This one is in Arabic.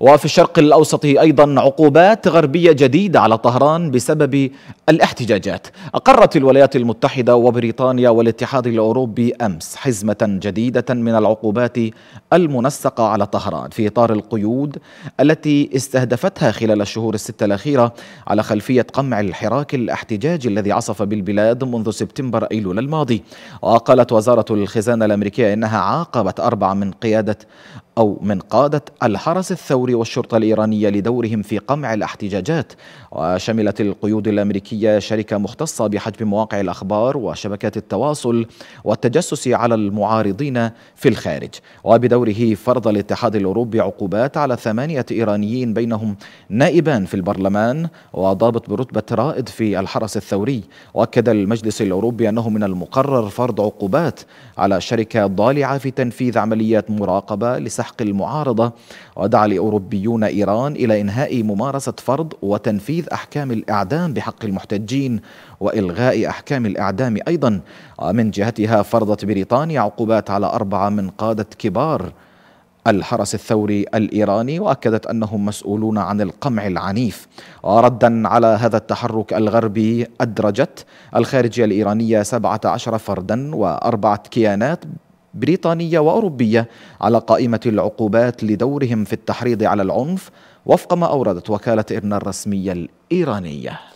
وفي الشرق الأوسط أيضا عقوبات غربية جديدة على طهران بسبب الاحتجاجات أقرت الولايات المتحدة وبريطانيا والاتحاد الأوروبي أمس حزمة جديدة من العقوبات المنسقة على طهران في إطار القيود التي استهدفتها خلال الشهور الستة الأخيرة على خلفية قمع الحراك الاحتجاجي الذي عصف بالبلاد منذ سبتمبر أيلول الماضي وقالت وزارة الخزانة الأمريكية إنها عاقبت أربعة من قيادة أو من قادة الحرس الثوري والشرطة الإيرانية لدورهم في قمع الاحتجاجات وشملت القيود الأمريكية شركة مختصة بحجب مواقع الأخبار وشبكات التواصل والتجسس على المعارضين في الخارج وبدوره فرض الاتحاد الأوروبي عقوبات على ثمانية إيرانيين بينهم نائبان في البرلمان وضابط برتبة رائد في الحرس الثوري وأكد المجلس الأوروبي أنه من المقرر فرض عقوبات على شركة ضالعة في تنفيذ عمليات مراقبة لسحب سحق المعارضة ودعا الأوروبيون إيران إلى إنهاء ممارسة فرض وتنفيذ أحكام الإعدام بحق المحتجين وإلغاء أحكام الإعدام أيضا من جهتها فرضت بريطانيا عقوبات على أربعة من قادة كبار الحرس الثوري الايراني واكدت انهم مسؤولون عن القمع العنيف وردا على هذا التحرك الغربي ادرجت الخارجيه الايرانيه 17 فردا واربعه كيانات بريطانية وأوروبية على قائمة العقوبات لدورهم في التحريض على العنف وفق ما أوردت وكالة إرنا الرسمية الإيرانية